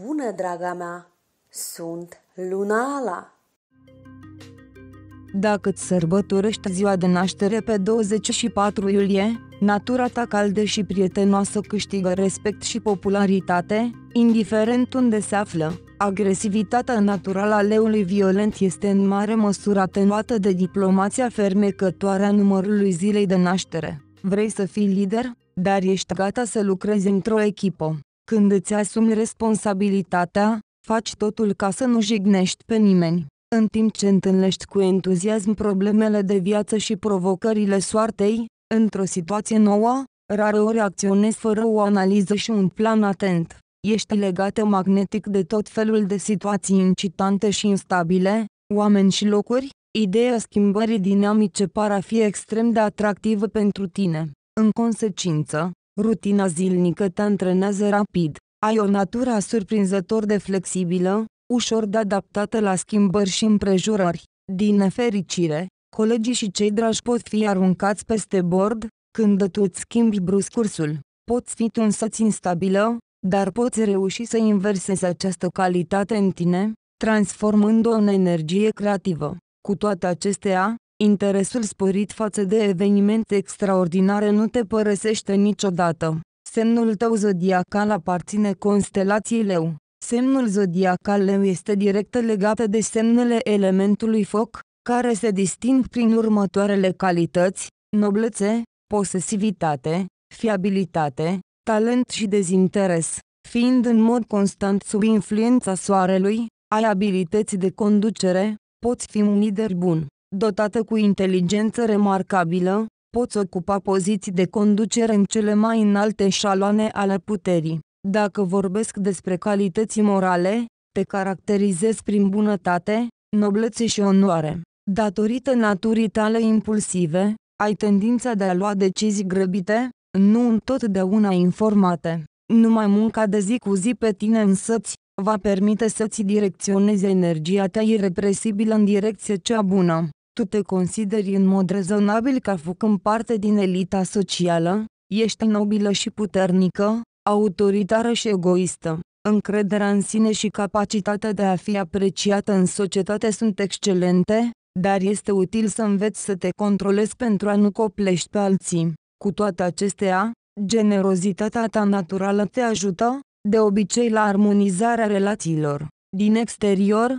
Bună, draga mea! Sunt Lunala! Dacă îți sărbătorești ziua de naștere pe 24 iulie, natura ta caldă și prietenoasă câștigă respect și popularitate, indiferent unde se află. Agresivitatea naturală a leului violent este în mare măsură atenuată de diplomația fermecătoare a numărului zilei de naștere. Vrei să fii lider, dar ești gata să lucrezi într-o echipă. Când îți asumi responsabilitatea, faci totul ca să nu jignești pe nimeni. În timp ce întâlnești cu entuziasm problemele de viață și provocările soartei, într-o situație nouă, rareori acționezi fără o analiză și un plan atent. Ești legată magnetic de tot felul de situații incitante și instabile, oameni și locuri, ideea schimbării dinamice par a fi extrem de atractivă pentru tine. În consecință, Rutina zilnică te antrenează rapid. Ai o natură surprinzător de flexibilă, ușor de adaptată la schimbări și împrejurări. Din nefericire, colegii și cei dragi pot fi aruncați peste bord, când tu îți schimbi brusc cursul. Poți fi tu însăți instabilă, dar poți reuși să inversezi această calitate în tine, transformând-o în energie creativă. Cu toate acestea, Interesul sporit față de evenimente extraordinare nu te părăsește niciodată. Semnul tău zodiacal aparține constelației leu. Semnul zodiacal leu este direct legat de semnele elementului foc, care se disting prin următoarele calități, noblețe, posesivitate, fiabilitate, talent și dezinteres. Fiind în mod constant sub influența soarelui, ai abilități de conducere, poți fi un lider bun dotată cu inteligență remarcabilă, poți ocupa poziții de conducere în cele mai înalte șaloane ale puterii. Dacă vorbesc despre calități morale, te caracterizez prin bunătate, noblețe și onoare. Datorită naturii tale impulsive, ai tendința de a lua decizii grăbite, nu întotdeauna informate. Numai munca de zi cu zi pe tine însăți, va permite să-ți direcționezi energia ta irepresibilă în direcție cea bună. Tu te consideri în mod rezonabil ca făcând parte din elita socială, ești nobilă și puternică, autoritară și egoistă. Încrederea în sine și capacitatea de a fi apreciată în societate sunt excelente, dar este util să înveți să te controlezi pentru a nu coplești pe alții. Cu toate acestea, generozitatea ta naturală te ajută, de obicei la armonizarea relațiilor. Din exterior,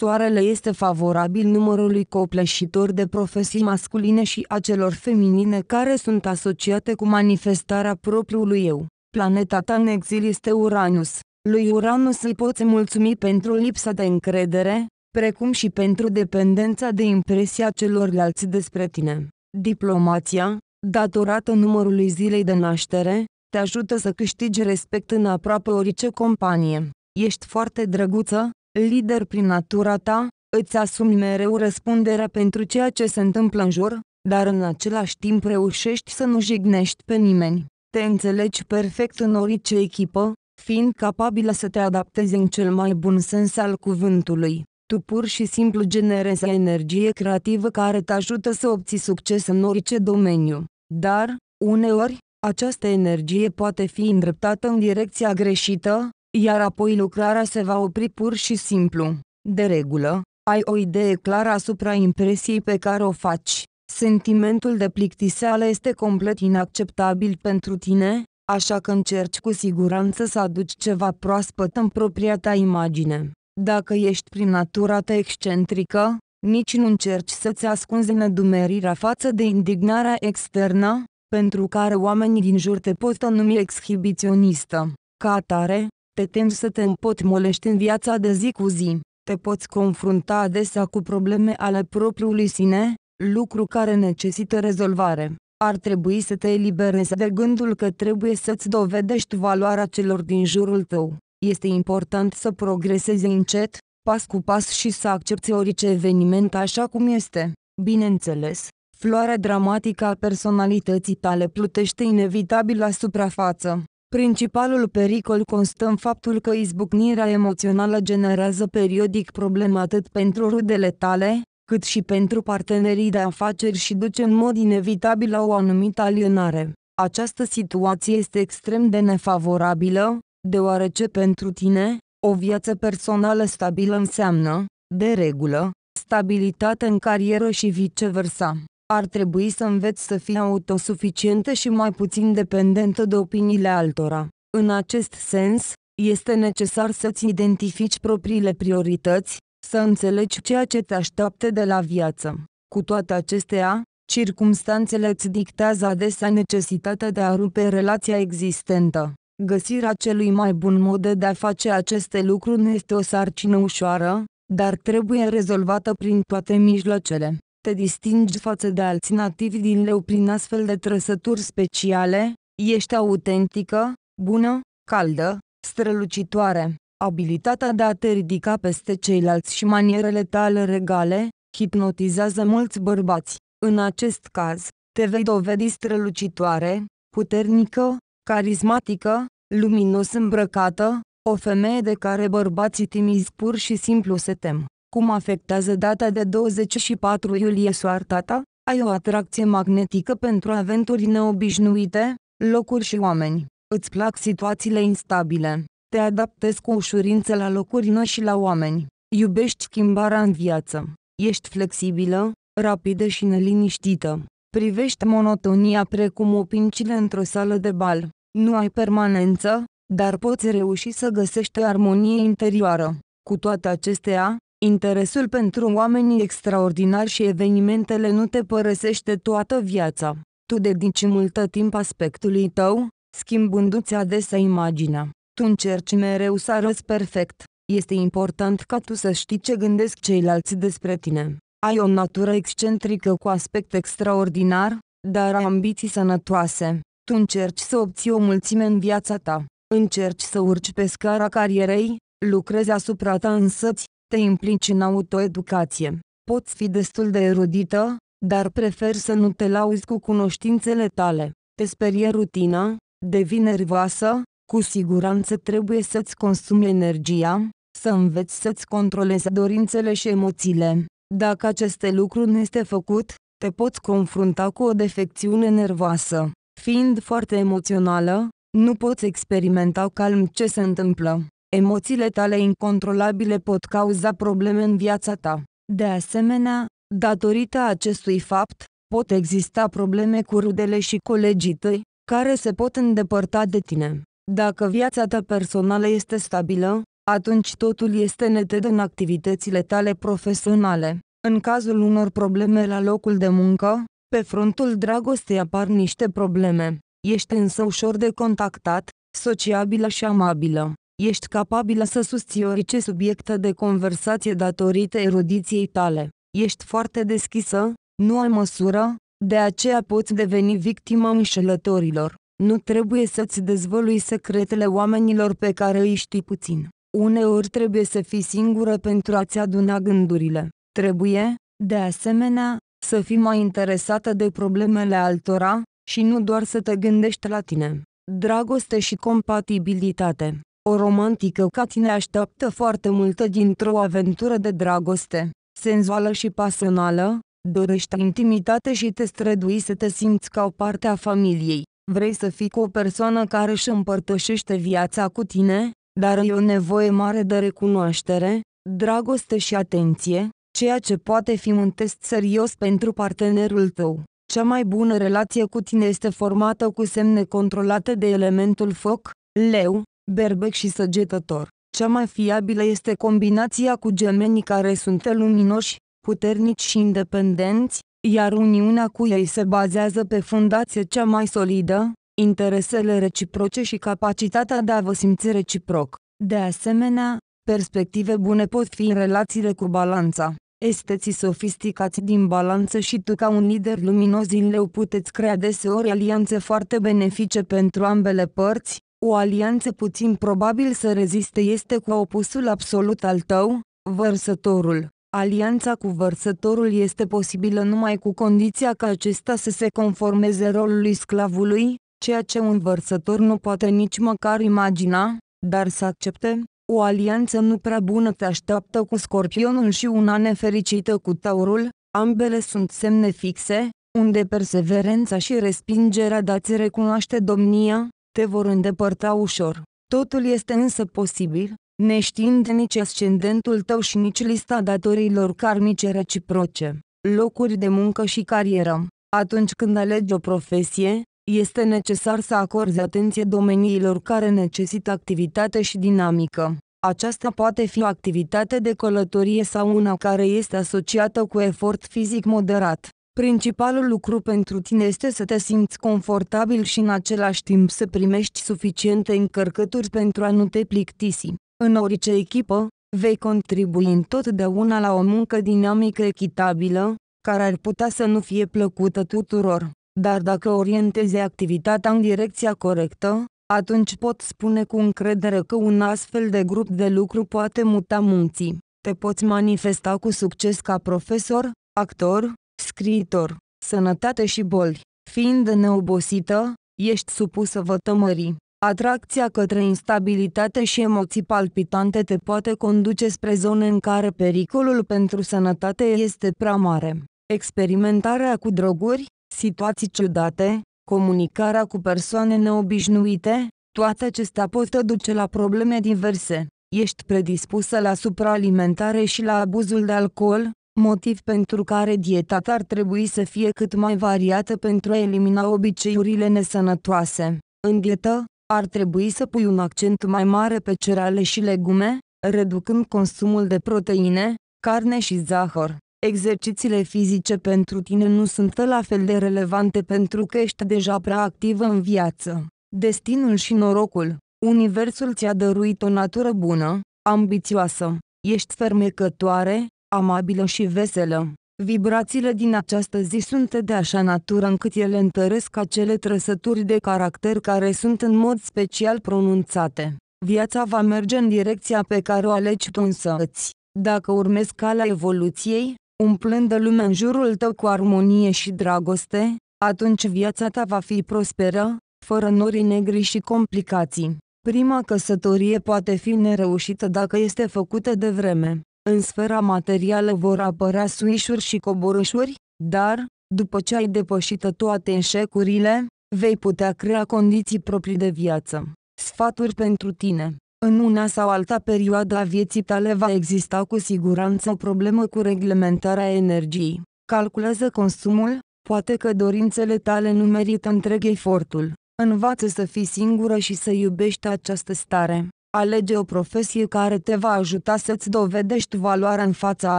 Soarele este favorabil numărului copleșitor de profesii masculine și a celor feminine care sunt asociate cu manifestarea propriului eu. Planeta ta în exil este Uranus. Lui Uranus îi poți mulțumi pentru lipsa de încredere, precum și pentru dependența de impresia celorlalți despre tine. Diplomația, datorată numărului zilei de naștere, te ajută să câștigi respect în aproape orice companie. Ești foarte drăguță, Lider prin natura ta, îți asumi mereu răspunderea pentru ceea ce se întâmplă în jur, dar în același timp reușești să nu jignești pe nimeni. Te înțelegi perfect în orice echipă, fiind capabilă să te adaptezi în cel mai bun sens al cuvântului. Tu pur și simplu generezi energie creativă care te ajută să obții succes în orice domeniu. Dar, uneori, această energie poate fi îndreptată în direcția greșită, iar apoi lucrarea se va opri pur și simplu. De regulă, ai o idee clară asupra impresiei pe care o faci. Sentimentul de plictiseală este complet inacceptabil pentru tine, așa că încerci cu siguranță să aduci ceva proaspăt în propria ta imagine. Dacă ești prin natura ta excentrică, nici nu încerci să-ți ascunzi nedumerirea față de indignarea externă, pentru care oamenii din jur te pot numi exhibiționistă. Ca atare, te temi să te împotmolești în viața de zi cu zi, te poți confrunta adesea cu probleme ale propriului sine, lucru care necesită rezolvare. Ar trebui să te eliberezi de gândul că trebuie să-ți dovedești valoarea celor din jurul tău. Este important să progresezi încet, pas cu pas și să accepti orice eveniment așa cum este. Bineînțeles, floarea dramatică a personalității tale plutește inevitabil la suprafață. Principalul pericol constă în faptul că izbucnirea emoțională generează periodic probleme atât pentru rudele tale, cât și pentru partenerii de afaceri și duce în mod inevitabil la o anumită alienare. Această situație este extrem de nefavorabilă, deoarece pentru tine, o viață personală stabilă înseamnă, de regulă, stabilitate în carieră și viceversa ar trebui să înveți să fii autosuficientă și mai puțin dependentă de opiniile altora. În acest sens, este necesar să-ți identifici propriile priorități, să înțelegi ceea ce te așteaptă de la viață. Cu toate acestea, circumstanțele îți dictează adesea necesitatea de a rupe relația existentă. Găsirea celui mai bun mod de a face aceste lucruri nu este o sarcină ușoară, dar trebuie rezolvată prin toate mijloacele. Te distingi față de alții nativi din leu prin astfel de trăsături speciale, ești autentică, bună, caldă, strălucitoare. Abilitatea de a te ridica peste ceilalți și manierele tale regale, hipnotizează mulți bărbați. În acest caz, te vei dovedi strălucitoare, puternică, carismatică, luminos îmbrăcată, o femeie de care bărbații timizi pur și simplu se tem. Cum afectează data de 24 iulie soarta ta? Ai o atracție magnetică pentru aventuri neobișnuite, locuri și oameni. Îți plac situațiile instabile. Te adaptezi cu ușurință la locuri noi și la oameni. Iubești schimbarea în viață. Ești flexibilă, rapidă și neliniștită. Privești monotonia precum opincile într-o sală de bal. Nu ai permanență, dar poți reuși să găsești armonie interioară. Cu toate acestea, Interesul pentru oamenii extraordinari și evenimentele nu te părăsește toată viața. Tu dedici multă timp aspectului tău, schimbându-ți adesea imaginea. Tu încerci mereu să arăți perfect. Este important ca tu să știi ce gândesc ceilalți despre tine. Ai o natură excentrică cu aspect extraordinar, dar ai ambiții sănătoase. Tu încerci să obții o mulțime în viața ta. Încerci să urci pe scara carierei, lucrezi asupra ta însăți, te implici în autoeducație. Poți fi destul de erudită, dar prefer să nu te lauzi cu cunoștințele tale. Te sperie rutina, devii nervoasă, cu siguranță trebuie să-ți consumi energia, să înveți să-ți controlezi dorințele și emoțiile. Dacă acest lucru nu este făcut, te poți confrunta cu o defecțiune nervoasă. Fiind foarte emoțională, nu poți experimenta calm ce se întâmplă. Emoțiile tale incontrolabile pot cauza probleme în viața ta. De asemenea, datorită acestui fapt, pot exista probleme cu rudele și colegii tăi, care se pot îndepărta de tine. Dacă viața ta personală este stabilă, atunci totul este neted în activitățile tale profesionale. În cazul unor probleme la locul de muncă, pe frontul dragostei apar niște probleme. Ești însă ușor de contactat, sociabilă și amabilă ești capabilă să susții orice subiect de conversație datorită erudiției tale. Ești foarte deschisă, nu ai măsură, de aceea poți deveni victima înșelătorilor. Nu trebuie să-ți dezvălui secretele oamenilor pe care îi știi puțin. Uneori trebuie să fii singură pentru a-ți aduna gândurile. Trebuie, de asemenea, să fii mai interesată de problemele altora și nu doar să te gândești la tine. Dragoste și compatibilitate o romantică ca tine așteaptă foarte multă dintr-o aventură de dragoste, senzuală și pasională, dorești intimitate și te strădui să te simți ca o parte a familiei. Vrei să fii cu o persoană care își împărtășește viața cu tine, dar e o nevoie mare de recunoaștere, dragoste și atenție, ceea ce poate fi un test serios pentru partenerul tău. Cea mai bună relație cu tine este formată cu semne controlate de elementul foc, leu, berbec și săgetător. Cea mai fiabilă este combinația cu gemenii care sunt luminoși, puternici și independenți, iar uniunea cu ei se bazează pe fundație cea mai solidă, interesele reciproce și capacitatea de a vă simți reciproc. De asemenea, perspective bune pot fi în relațiile cu balanța. Esteții sofisticați din balanță și tu ca un lider luminos din leu puteți crea deseori alianțe foarte benefice pentru ambele părți, o alianță puțin probabil să reziste este cu opusul absolut al tău, vărsătorul. Alianța cu vărsătorul este posibilă numai cu condiția ca acesta să se conformeze rolului sclavului, ceea ce un vărsător nu poate nici măcar imagina, dar să accepte. O alianță nu prea bună te așteaptă cu scorpionul și una nefericită cu taurul, ambele sunt semne fixe, unde perseverența și respingerea dați recunoaște domnia, te vor îndepărta ușor. Totul este însă posibil, neștiind nici ascendentul tău și nici lista datorilor karmice reciproce, locuri de muncă și carieră. Atunci când alegi o profesie, este necesar să acorzi atenție domeniilor care necesită activitate și dinamică. Aceasta poate fi o activitate de călătorie sau una care este asociată cu efort fizic moderat. Principalul lucru pentru tine este să te simți confortabil și în același timp să primești suficiente încărcături pentru a nu te plictisi. În orice echipă, vei contribui întotdeauna la o muncă dinamică echitabilă, care ar putea să nu fie plăcută tuturor. Dar dacă orientezi activitatea în direcția corectă, atunci pot spune cu încredere că un astfel de grup de lucru poate muta munții. Te poți manifesta cu succes ca profesor, actor, Scriitor, sănătate și boli, fiind neobosită, ești supusă vătămării. Atracția către instabilitate și emoții palpitante te poate conduce spre zone în care pericolul pentru sănătate este prea mare. Experimentarea cu droguri, situații ciudate, comunicarea cu persoane neobișnuite, toate acestea pot duce la probleme diverse. Ești predispusă la supraalimentare și la abuzul de alcool, motiv pentru care dieta ar trebui să fie cât mai variată pentru a elimina obiceiurile nesănătoase. În dietă, ar trebui să pui un accent mai mare pe cereale și legume, reducând consumul de proteine, carne și zahăr. Exercițiile fizice pentru tine nu sunt la fel de relevante pentru că ești deja prea activă în viață. Destinul și norocul Universul ți-a dăruit o natură bună, ambițioasă, ești fermecătoare, amabilă și veselă. Vibrațiile din această zi sunt de așa natură încât ele întăresc acele trăsături de caracter care sunt în mod special pronunțate. Viața va merge în direcția pe care o alegi tu însăți. Dacă urmezi calea evoluției, umplând lume în jurul tău cu armonie și dragoste, atunci viața ta va fi prosperă, fără nori negri și complicații. Prima căsătorie poate fi nereușită dacă este făcută de vreme. În sfera materială vor apărea suișuri și coborâșuri, dar, după ce ai depășit toate înșecurile, vei putea crea condiții proprii de viață. Sfaturi pentru tine în una sau alta perioadă a vieții tale va exista cu siguranță o problemă cu reglementarea energiei. Calculează consumul, poate că dorințele tale nu merită întreg efortul. Învață să fii singură și să iubești această stare. Alege o profesie care te va ajuta să-ți dovedești valoarea în fața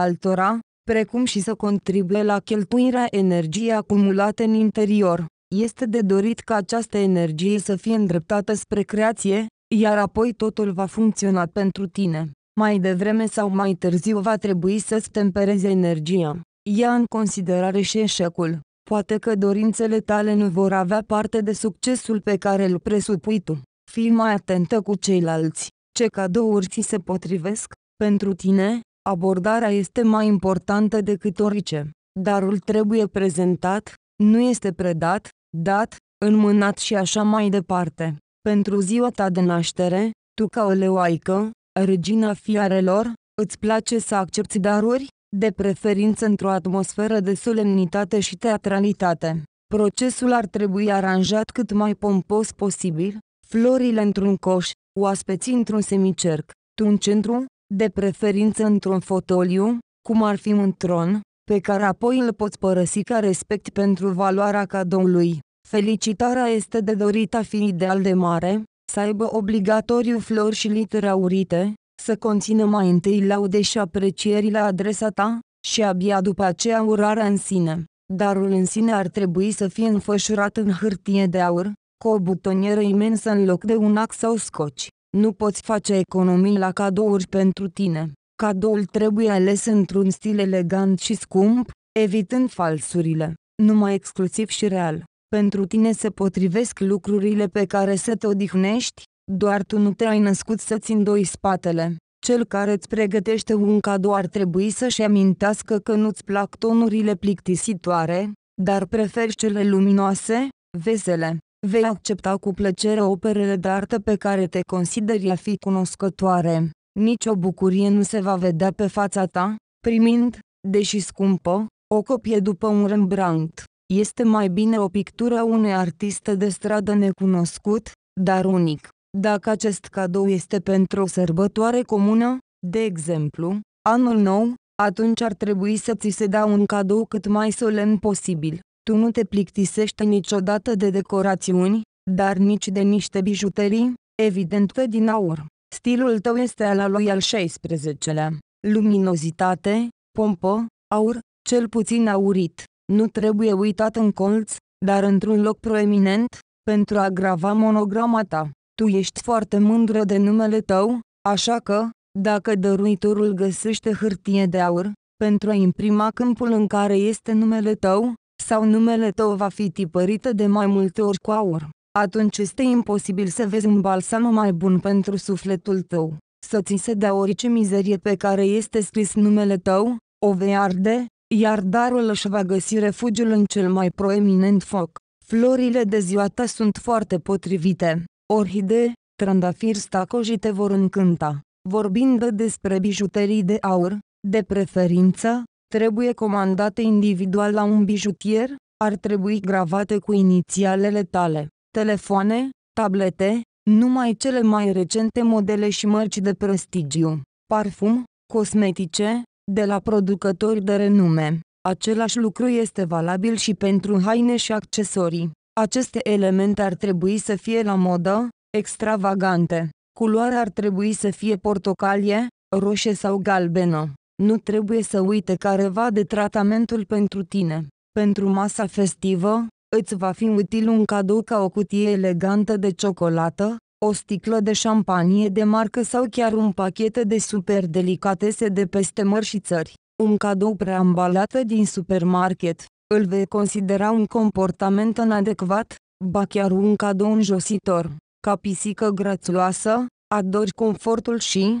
altora, precum și să contribuie la cheltuirea energiei acumulate în interior. Este de dorit ca această energie să fie îndreptată spre creație, iar apoi totul va funcționa pentru tine. Mai devreme sau mai târziu va trebui să-ți temperezi energia. Ia în considerare și eșecul. Poate că dorințele tale nu vor avea parte de succesul pe care îl presupui tu. Fii mai atentă cu ceilalți, ce cadouri ți se potrivesc, pentru tine, abordarea este mai importantă decât orice. Darul trebuie prezentat, nu este predat, dat, înmânat și așa mai departe. Pentru ziua ta de naștere, tu ca o leoaică, regina fiarelor, îți place să accepti daruri, de preferință într-o atmosferă de solemnitate și teatralitate. Procesul ar trebui aranjat cât mai pompos posibil, florile într-un coș, oaspeții într-un semicerc, tu în centru, de preferință într-un fotoliu, cum ar fi un tron, pe care apoi îl poți părăsi ca respect pentru valoarea cadoului. Felicitarea este de dorit a fi ideal de mare, să aibă obligatoriu flori și litere aurite, să conțină mai întâi laude și aprecieri la adresa ta, și abia după aceea urarea în sine. Darul în sine ar trebui să fie înfășurat în hârtie de aur, cu o butonieră imensă în loc de un ax sau scoci. Nu poți face economii la cadouri pentru tine. Cadoul trebuie ales într-un stil elegant și scump, evitând falsurile, numai exclusiv și real. Pentru tine se potrivesc lucrurile pe care să te odihnești, doar tu nu te-ai născut să-ți îndoi spatele. Cel care îți pregătește un cadou ar trebui să-și amintească că nu-ți plac tonurile plictisitoare, dar preferi cele luminoase, vesele. Vei accepta cu plăcere operele de artă pe care te consideri a fi cunoscătoare. Nici o bucurie nu se va vedea pe fața ta, primind, deși scumpă, o copie după un Rembrandt. Este mai bine o pictură unei artiste de stradă necunoscut, dar unic. Dacă acest cadou este pentru o sărbătoare comună, de exemplu, anul nou, atunci ar trebui să ți se dea un cadou cât mai solemn posibil. Tu nu te plictisești niciodată de decorațiuni, dar nici de niște bijuterii, evident că din aur. Stilul tău este ala lui al 16 lea Luminozitate, pompă, aur, cel puțin aurit. Nu trebuie uitat în colț, dar într-un loc proeminent, pentru a grava monograma ta. Tu ești foarte mândră de numele tău, așa că, dacă dăruitorul găsește hârtie de aur, pentru a imprima câmpul în care este numele tău, sau numele tău va fi tipărită de mai multe ori cu aur. Atunci este imposibil să vezi un balsam mai bun pentru sufletul tău, să ți se dea orice mizerie pe care este scris numele tău, o vei arde, iar darul își va găsi refugiul în cel mai proeminent foc. Florile de ziua ta sunt foarte potrivite. Orhidee, trandafir stacoji te vor încânta. Vorbind despre bijuterii de aur, de preferință, trebuie comandate individual la un bijutier, ar trebui gravate cu inițialele tale. Telefoane, tablete, numai cele mai recente modele și mărci de prestigiu. Parfum, cosmetice, de la producători de renume. Același lucru este valabil și pentru haine și accesorii. Aceste elemente ar trebui să fie la modă, extravagante. Culoarea ar trebui să fie portocalie, roșie sau galbenă. Nu trebuie să uite careva de tratamentul pentru tine. Pentru masa festivă, îți va fi util un cadou ca o cutie elegantă de ciocolată, o sticlă de șampanie de marcă sau chiar un pachet de super delicatese de peste mări și țări. Un cadou preambalată din supermarket. Îl vei considera un comportament inadecvat, ba chiar un cadou înjositor. Ca pisică grațuloasă, adori confortul și,